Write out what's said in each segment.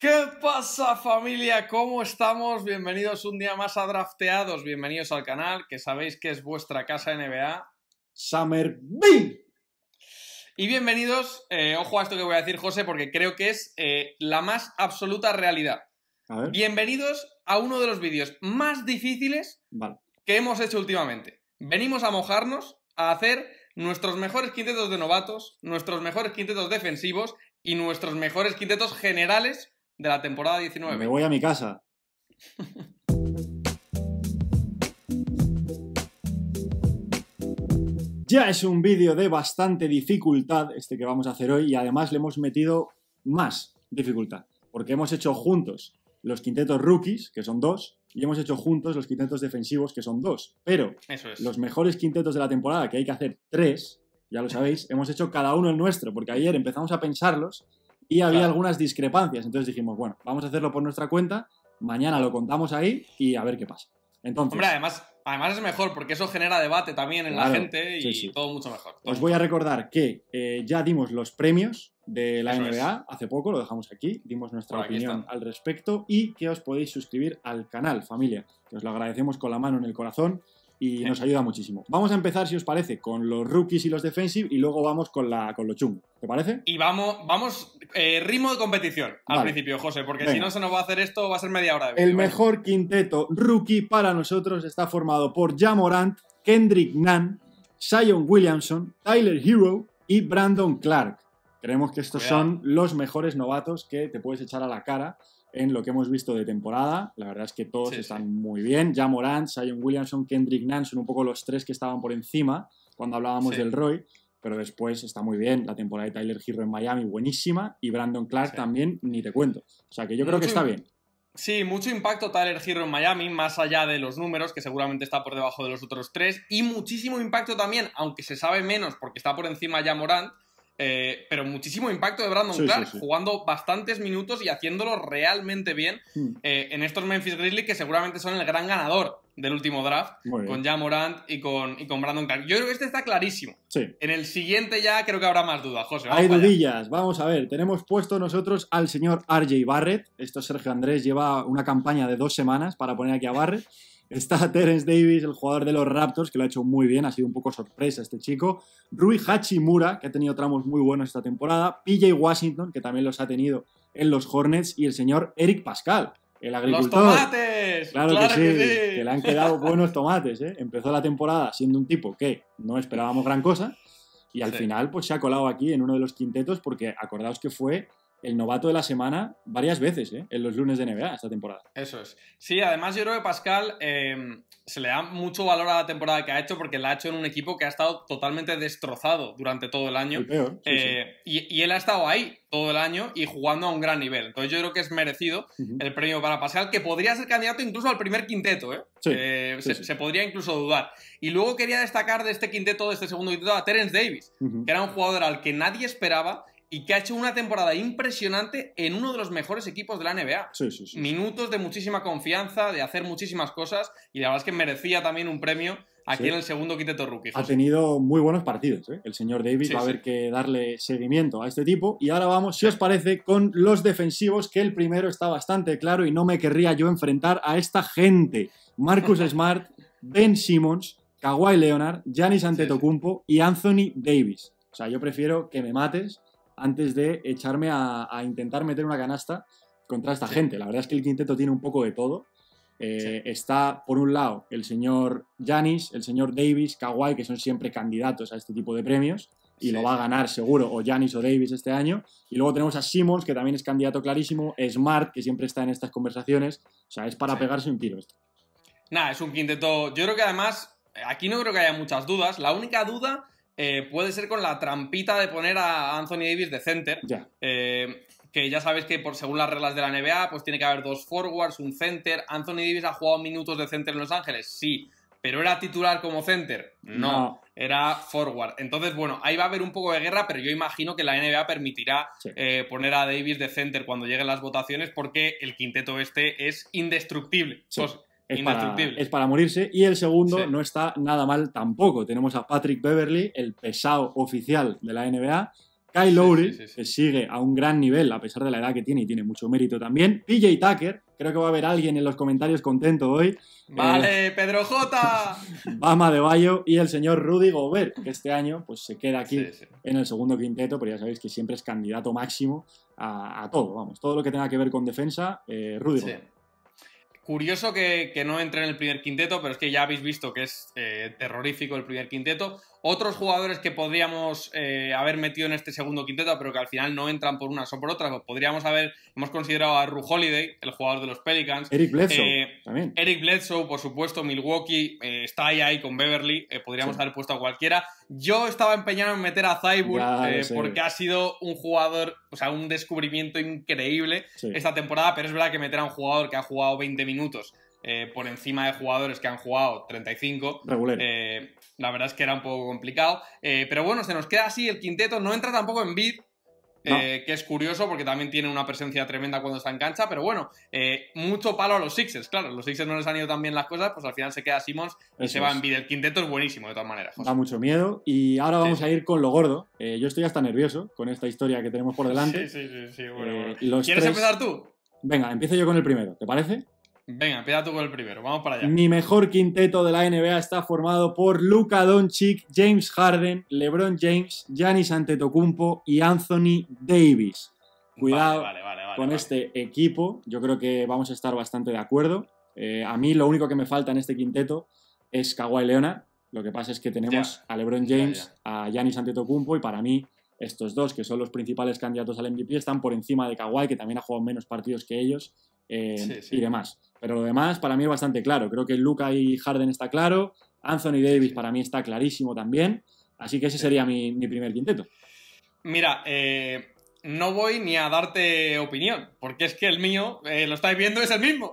¿Qué pasa familia? ¿Cómo estamos? Bienvenidos un día más a Drafteados, bienvenidos al canal, que sabéis que es vuestra casa NBA. Summer B. Y bienvenidos, eh, ojo a esto que voy a decir José, porque creo que es eh, la más absoluta realidad. Bienvenidos a uno de los vídeos más difíciles que hemos hecho últimamente. Venimos a mojarnos, a hacer nuestros mejores quintetos de novatos, nuestros mejores quintetos defensivos y nuestros mejores quintetos generales de la temporada 19. Me voy a mi casa. ya es un vídeo de bastante dificultad este que vamos a hacer hoy y además le hemos metido más dificultad porque hemos hecho juntos los quintetos rookies, que son dos, y hemos hecho juntos los quintetos defensivos, que son dos. Pero los mejores quintetos de la temporada, que hay que hacer tres, ya lo sabéis, hemos hecho cada uno el nuestro, porque ayer empezamos a pensarlos y había algunas discrepancias. Entonces dijimos, bueno, vamos a hacerlo por nuestra cuenta, mañana lo contamos ahí y a ver qué pasa. Entonces, Hombre, además, además es mejor porque eso genera debate también en la gente y todo mucho mejor. Os voy a recordar que eh, ya dimos los premios de la NBA hace poco, lo dejamos aquí, dimos nuestra opinión al respecto y que os podéis suscribir al canal, familia. Que os lo agradecemos con la mano en el corazón y nos ayuda muchísimo. Vamos a empezar, si os parece, con los rookies y los defensive y luego vamos con, la, con lo chungo. ¿Te parece? Y vamos, vamos eh, ritmo de competición al principio, José, porque si no se nos va a hacer esto, va a ser media hora. De El mejor quinteto rookie para nosotros está formado por Jamorant, Kendrick Nunn, Sion Williamson, Tyler Hero y Brandon Clark. Creemos que estos son los mejores novatos que te puedes echar a la cara en lo que hemos visto de temporada. La verdad es que todos están muy bien. Ya Morant, Sion Williamson, Kendrick Nance son un poco los tres que estaban por encima cuando hablábamos del Roy. Pero después está muy bien. La temporada de Tyler Hero en Miami, buenísima. Y Brandon Clark también, ni te cuento. O sea que yo creo que está bien. Sí, mucho impacto Tyler Hero en Miami, más allá de los números, que seguramente está por debajo de los otros tres. Y muchísimo impacto también, aunque se sabe menos porque está por encima ya Morant, eh, pero muchísimo impacto de Brandon Clark, jugando bastantes minutos y haciéndolo realmente bien hmm. eh, en estos Memphis Grizzlies que seguramente son el gran ganador del último draft, con Ja Morant y con, con Brandon Clark. Yo creo que este está clarísimo. En el siguiente ya creo que habrá más dudas, José. Hay dudillas, vamos a ver. Tenemos puesto nosotros al señor RJ Barrett. Esto Sergio Andrés lleva una campaña de dos semanas para poner aquí a Barrett. Está Terence Davis, el jugador de los Raptors, que lo ha hecho muy bien, ha sido un poco sorpresa este chico. Rui Hachimura, que ha tenido tramos muy buenos esta temporada. PJ Washington, que también los ha tenido en los Hornets. Y el señor Eric Pascal, el agricultor. ¡Los tomates! Claro, que, sí, que, le han quedado buenos tomates. ¿eh? Empezó la temporada siendo un tipo que no esperábamos gran cosa. Y al final, pues se ha colado aquí en uno de los quintetos, porque acordaos que fue el novato de la semana varias veces ¿eh? en los lunes de NBA esta temporada. Eso es. Sí, además yo creo que Pascal em, se le da mucho valor a la temporada que ha hecho porque la ha hecho en un equipo que ha estado totalmente destrozado durante todo el año. Eh, y, él ha estado ahí todo el año y jugando a un gran nivel. Entonces yo creo que es merecido el premio para Pascal, que podría ser candidato incluso al primer quinteto. ¿eh? se, podría incluso dudar. Y luego quería destacar de este quinteto, de este segundo quinteto, a Terence Davis, que era un jugador al que nadie esperaba y que ha hecho una temporada impresionante en uno de los mejores equipos de la NBA. Minutos de muchísima confianza, de hacer muchísimas cosas y la verdad es que merecía también un premio aquí en el segundo quinteto rookie. Ha tenido muy buenos partidos, ¿eh? el señor Davis va a haber que darle seguimiento a este tipo. Y ahora vamos, si os parece, con los defensivos, que el primero está bastante claro y no me querría yo enfrentar a esta gente. Marcus Smart, Ben Simmons, Kawhi Leonard, Giannis Antetokounmpo y Anthony Davis. O sea, yo prefiero que me mates antes de echarme a, intentar meter una canasta contra esta gente. La verdad es que el quinteto tiene un poco de todo. Eh, está, por un lado, el señor Janis, el señor Davis, Kawhi, que son siempre candidatos a este tipo de premios, y lo va a ganar seguro, o Janis o Davis este año. Y luego tenemos a Simmons, que también es candidato clarísimo, Smart, que siempre está en estas conversaciones. O sea, es para pegarse un tiro esto. Nada, es un quinteto. Yo creo que además, aquí no creo que haya muchas dudas. La única duda eh, puede ser con la trampita de poner a Anthony Davis de center. Eh, que ya sabes que por según las reglas de la NBA, pues tiene que haber dos forwards, un center. Anthony Davis ha jugado minutos de center en Los Ángeles, sí. ¿Pero era titular como center? No, era forward. Entonces, bueno, ahí va a haber un poco de guerra, pero yo imagino que la NBA permitirá eh, poner a Davis de center cuando lleguen las votaciones porque el quinteto este es indestructible. Pues, es Para, morirse. Y el segundo no está nada mal tampoco. Tenemos a Patrick Beverly, el pesado oficial de la NBA. Kyle Lowry, que sigue a un gran nivel a pesar de la edad que tiene y tiene mucho mérito también. PJ Tucker, creo que va a haber alguien en los comentarios contento hoy. ¡Vale, eh, Pedro J! Bama de Bayo y el señor Rudy Gobert, que este año pues, se queda aquí en el segundo quinteto, pero ya sabéis que siempre es candidato máximo a, todo, vamos. Todo lo que tenga que ver con defensa, eh, Rudy Curioso que, no entre en el primer quinteto, pero es que ya habéis visto que es eh, terrorífico el primer quinteto. Otros jugadores que podríamos eh, haber metido en este segundo quinteto, pero que al final no entran por unas o por otras, podríamos haber, hemos considerado a Ru Holiday, el jugador de los Pelicans. Eric Bledsoe, eh, Eric Bledsoe, por supuesto, Milwaukee, eh, está ahí, con Beverly, podríamos haber puesto a cualquiera. Yo estaba empeñado en meter a Zybur, porque ha sido un jugador, o sea, un descubrimiento increíble esta temporada, pero es verdad que meter a un jugador que ha jugado 20 minutos eh, por encima de jugadores que han jugado 35. Eh, la verdad es que era un poco complicado. Eh, pero bueno, se nos queda así el quinteto. No entra tampoco en bid. Eh, que es curioso porque también tiene una presencia tremenda cuando está en cancha, pero bueno, mucho palo a los Sixers, claro, los Sixers no les han ido tan bien las cosas, pues al final se queda Simons y se va en bid. El quinteto es buenísimo de todas maneras. Da mucho miedo y ahora vamos a ir con lo gordo. yo estoy hasta nervioso con esta historia que tenemos por delante. Sí, sí, sí, ¿Quieres empezar tú? Venga, empiezo yo con el primero, ¿te parece? Venga, empieza con el primero, vamos para allá. Mi mejor quinteto de la NBA está formado por Luka Doncic, James Harden, LeBron James, Giannis Antetokounmpo y Anthony Davis. Cuidado con este equipo, yo creo que vamos a estar bastante de acuerdo. Eh, a mí lo único que me falta en este quinteto es Kawhi Leona. Lo que pasa es que tenemos a LeBron James, a Giannis Antetokounmpo y para mí estos dos, que son los principales candidatos al MVP, están por encima de Kawhi, que también ha jugado menos partidos que ellos eh, y demás. Pero lo demás para mí es bastante claro. Creo que Luca y Harden está claro. Anthony Davis para mí está clarísimo también. Así que ese sería mi, primer quinteto. Mira, eh, no voy ni a darte opinión, porque es que el mío, eh, lo estáis viendo, es el mismo.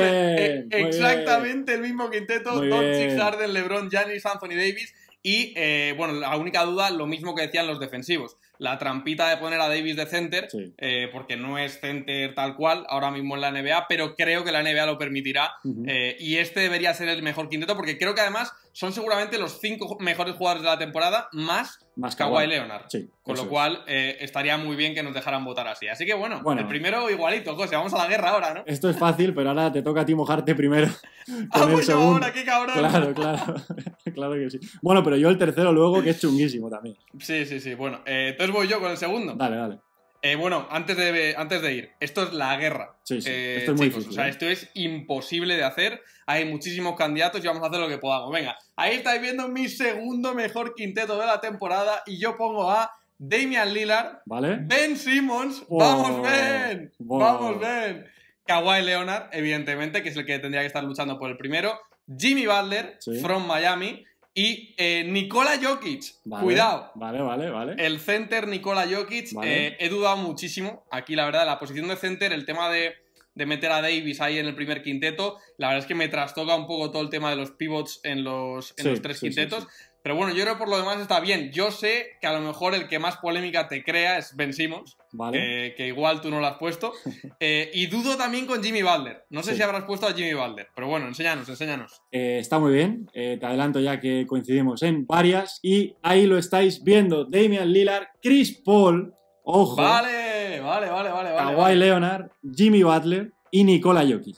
Es exactamente el mismo quinteto, Doncic, Harden, LeBron, Giannis, Anthony Davis y, bueno, la única duda, lo mismo que decían los defensivos la trampita de poner a Davis de center, eh, porque no es center tal cual ahora mismo en la NBA, pero creo que la NBA lo permitirá eh, y este debería ser el mejor quinteto, porque creo que además son seguramente los cinco mejores jugadores de la temporada más, más Kawhi Leonard. con lo cual eh, estaría muy bien que nos dejaran votar así. Así que bueno, el primero igualito, José, vamos a la guerra ahora, ¿no? Esto es fácil, pero ahora te toca a ti mojarte primero. Ah, pues cabrón. Claro, claro. claro que sí. Bueno, pero yo el tercero luego, que es chunguísimo también. Sí, sí, sí. Bueno, entonces voy yo con el segundo. Dale, dale. Eh, bueno, antes de, antes de ir, esto es la guerra. esto es imposible de hacer. Hay muchísimos candidatos y vamos a hacer lo que podamos. Venga, ahí estáis viendo mi segundo mejor quinteto de la temporada y yo pongo a Damian Lillard, Ben Simmons, vamos Ben, vamos Ben, Kawhi Leonard, evidentemente, que es el que tendría que estar luchando por el primero, Jimmy Butler, from Miami, y eh, Nikola Jokic, cuidado. Vale, vale, vale. El center Nikola Jokic, eh, he dudado muchísimo. Aquí, la verdad, la posición de center, el tema de, meter a Davis ahí en el primer quinteto, la verdad es que me trastoca un poco todo el tema de los pivots en los, en los tres quintetos. Pero bueno, yo creo que por lo demás está bien. Yo sé que a lo mejor el que más polémica te crea es Ben vale. que, igual tú no lo has puesto. Eh, y dudo también con Jimmy Butler. No sé si habrás puesto a Jimmy Butler, pero bueno, enséñanos, enséñanos. Eh, está muy bien, eh, te adelanto ya que coincidimos en varias y ahí lo estáis viendo, Damian Lillard, Chris Paul, ojo. Vale, vale, vale, vale. Kawhi Leonard, Jimmy Butler y Nikola Jokic.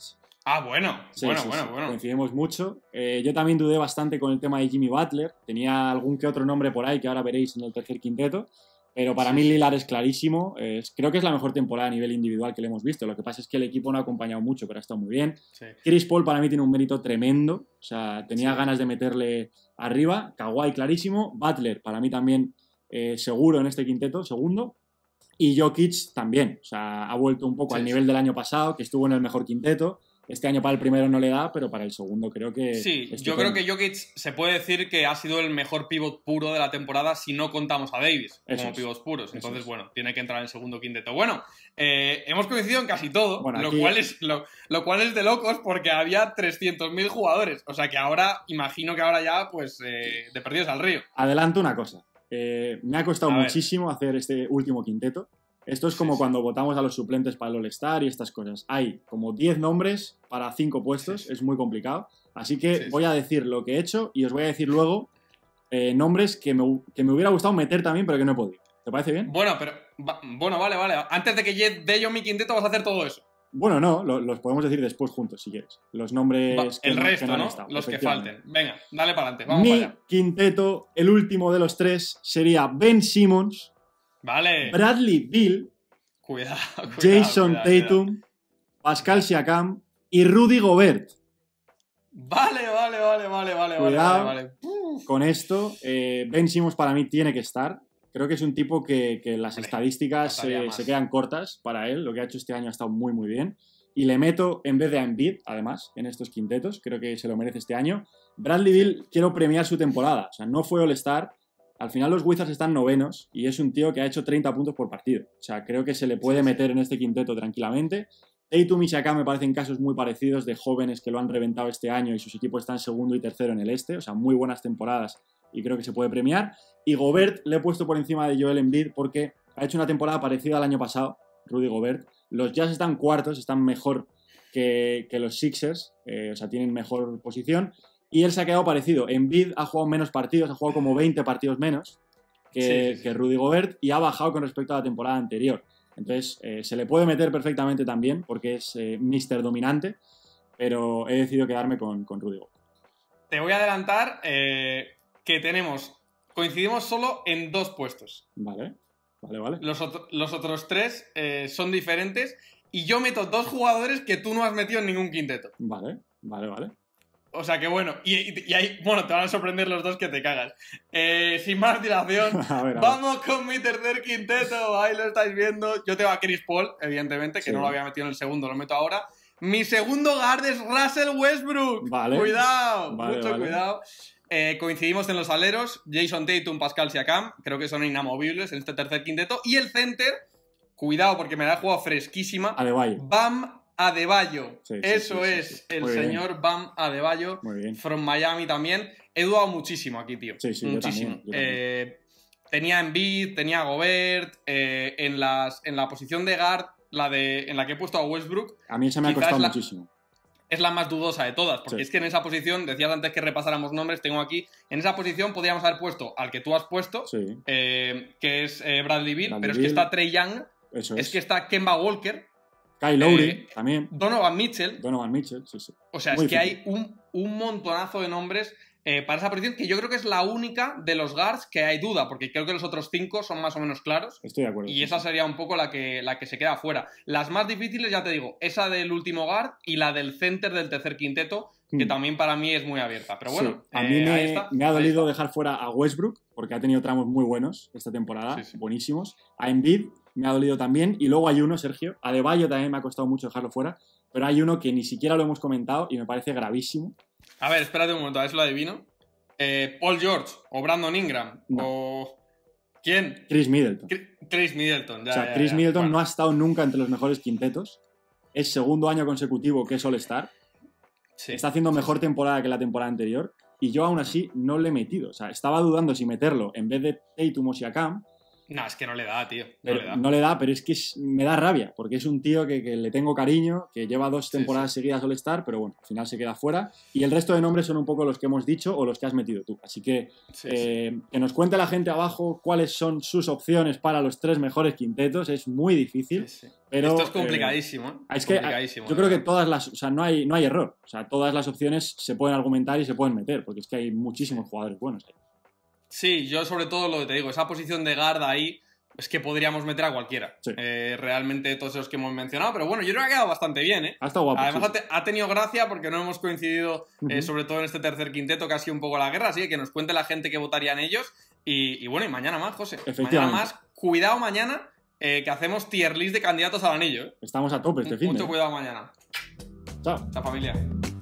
Ah, bueno, bueno, bueno, Coincidimos mucho. Eh, yo también dudé bastante con el tema de Jimmy Butler. Tenía algún que otro nombre por ahí que ahora veréis en el tercer quinteto. Pero para mí Lilar es clarísimo. creo que es la mejor temporada a nivel individual que le hemos visto. Lo que pasa es que el equipo no ha acompañado mucho, pero ha estado muy bien. Chris Paul para mí tiene un mérito tremendo. O sea, tenía ganas de meterle arriba. Kawhi clarísimo. Butler para mí también eh, seguro en este quinteto, segundo. Y Jokic también. O sea, ha vuelto un poco al nivel del año pasado, que estuvo en el mejor quinteto. Este año para el primero no le da, pero para el segundo creo que. Sí, yo creo que Jokic se puede decir que ha sido el mejor pivot puro de la temporada si no contamos a Davis como es. puros. Entonces, bueno, tiene que entrar en el segundo quinteto. Bueno, eh, hemos coincidido en casi todo, lo, cual es, lo, cual es de locos porque había 300.000 jugadores. O sea que ahora, imagino que ahora ya, pues, eh, de perdidos al río. Adelanto una cosa. Eh, me ha costado muchísimo hacer este último quinteto. Esto es como cuando votamos a los suplentes para el All-Star y estas cosas. Hay como 10 nombres para 5 puestos, es muy complicado. Así que voy a decir lo que he hecho y os voy a decir luego eh, nombres que me, hubiera gustado meter también, pero que no he podido. ¿Te parece bien? Bueno, pero. bueno, vale, vale. Antes de que dé yo mi quinteto, vas a hacer todo eso. Bueno, no, los podemos decir después juntos, si quieres. Los nombres. el resto, ¿no? los que falten. Venga, dale para adelante. mi quinteto, el último de los tres, sería Ben Simmons Bradley Bill. Jason Tatum. Pascal Siakam y Rudy Gobert. Vale, vale, vale, vale, vale, Cuidado Con esto, eh, Ben Simmons para mí tiene que estar. Creo que es un tipo que, las estadísticas se quedan cortas para él. Lo que ha hecho este año ha estado muy, muy bien. Y le meto, en vez de a además, en estos quintetos, creo que se lo merece este año. Bradley Bill, quiero premiar su temporada. O sea, no fue All-Star, al final los Wizards están novenos y es un tío que ha hecho 30 puntos por partido. O sea, creo que se le puede meter en este quinteto tranquilamente. Tatum y Shaka me parecen casos muy parecidos de jóvenes que lo han reventado este año y sus equipos están segundo y tercero en el este. O sea, muy buenas temporadas y creo que se puede premiar. Y Gobert le he puesto por encima de Joel Embiid porque ha hecho una temporada parecida al año pasado, Rudy Gobert. Los Jazz están cuartos, están mejor que, los Sixers, eh, o sea, tienen mejor posición. Y él se ha quedado parecido. En Bid ha jugado menos partidos, ha jugado como 20 partidos menos que, Rudy Gobert y ha bajado con respecto a la temporada anterior. Entonces, eh, se le puede meter perfectamente también porque es eh, mister dominante, pero he decidido quedarme con, con Rudy Gobert. Te voy a adelantar eh, que tenemos, coincidimos solo en dos puestos. Vale, vale, vale. Los, los otros tres son diferentes y yo meto dos jugadores que tú no has metido en ningún quinteto. Vale, vale, vale. O sea que bueno, y, ahí, bueno, te van a sorprender los dos que te cagas. Eh, sin más dilación, vamos con mi tercer quinteto. Ahí lo estáis viendo. Yo tengo a Chris Paul, evidentemente, que no lo había metido en el segundo, lo meto ahora. Mi segundo guard es Russell Westbrook. Cuidado, mucho cuidado. Eh, coincidimos en los aleros, Jason Tatum, Pascal Siakam, creo que son inamovibles en este tercer quinteto. Y el center, cuidado porque me la he jugado fresquísima. Bam Adebayo. Eso es el señor Bam Adebayo, from Miami también. He dudado muchísimo aquí, tío. muchísimo. Eh, tenía Embiid, tenía Gobert, eh, en, las, en la posición de guard, la en la que he puesto a Westbrook. A mí se me ha costado muchísimo. Es la más dudosa de todas, porque es que en esa posición, decías antes que repasáramos nombres, tengo aquí, en esa posición podríamos haber puesto al que tú has puesto, eh, que es Bradley Beal, pero es que está Trey Young, es que está Kemba Walker, Kyle Lowry eh, también. Donovan Mitchell. Donovan Mitchell, sí, sí. O sea, es que hay un, montonazo de nombres eh, para esa posición que yo creo que es la única de los guards que hay duda, porque creo que los otros cinco son más o menos claros. Estoy de acuerdo. Y esa sería un poco la que, la que se queda fuera. Las más difíciles, ya te digo, esa del último guard y la del center del tercer quinteto, que hmm. también para mí es muy abierta. Pero bueno, a eh, mí me, ha dolido dejar fuera a Westbrook, porque ha tenido tramos muy buenos esta temporada, buenísimos. A Embiid me ha dolido también. Y luego hay uno, Sergio, a De también me ha costado mucho dejarlo fuera, pero hay uno que ni siquiera lo hemos comentado y me parece gravísimo. A ver, espérate un momento, a ver si lo adivino. Eh, Paul George o Brandon Ingram o... ¿Quién? Chris Middleton. Chris Middleton, O sea, Chris Middleton no ha estado nunca entre los mejores quintetos. Es segundo año consecutivo que es All-Star. Está haciendo mejor temporada que la temporada anterior. Y yo aún así no le he metido. O sea, estaba dudando si meterlo en vez de Tatum o no, es que no le da, tío. No, le, da. pero es que me da rabia, porque es un tío que, le tengo cariño, que lleva dos temporadas seguidas al estar, pero bueno, al final se queda fuera. Y el resto de nombres son un poco los que hemos dicho o los que has metido tú. Así que eh, que nos cuente la gente abajo cuáles son sus opciones para los tres mejores quintetos. Es muy difícil. Esto es eh, complicadísimo. ¿eh? es que ah, yo creo que todas las, o sea, no hay, no hay error. O sea, todas las opciones se pueden argumentar y se pueden meter, porque es que hay muchísimos jugadores buenos ahí. Sí, yo sobre todo lo que te digo, esa posición de guarda ahí es que podríamos meter a cualquiera. Eh, realmente todos esos que hemos mencionado, pero bueno, yo creo que ha quedado bastante bien, ¿eh? Ha estado guapo. Además, ha, tenido gracia porque no hemos coincidido, eh, sobre todo en este tercer quinteto, que ha sido un poco la guerra, así que nos cuente la gente que votarían ellos. Y, bueno, y mañana más, José. Mañana más, cuidado mañana, eh, que hacemos tier list de candidatos al anillo. Estamos a tope este fin. Mucho cuidado mañana. Chao. Chao, familia.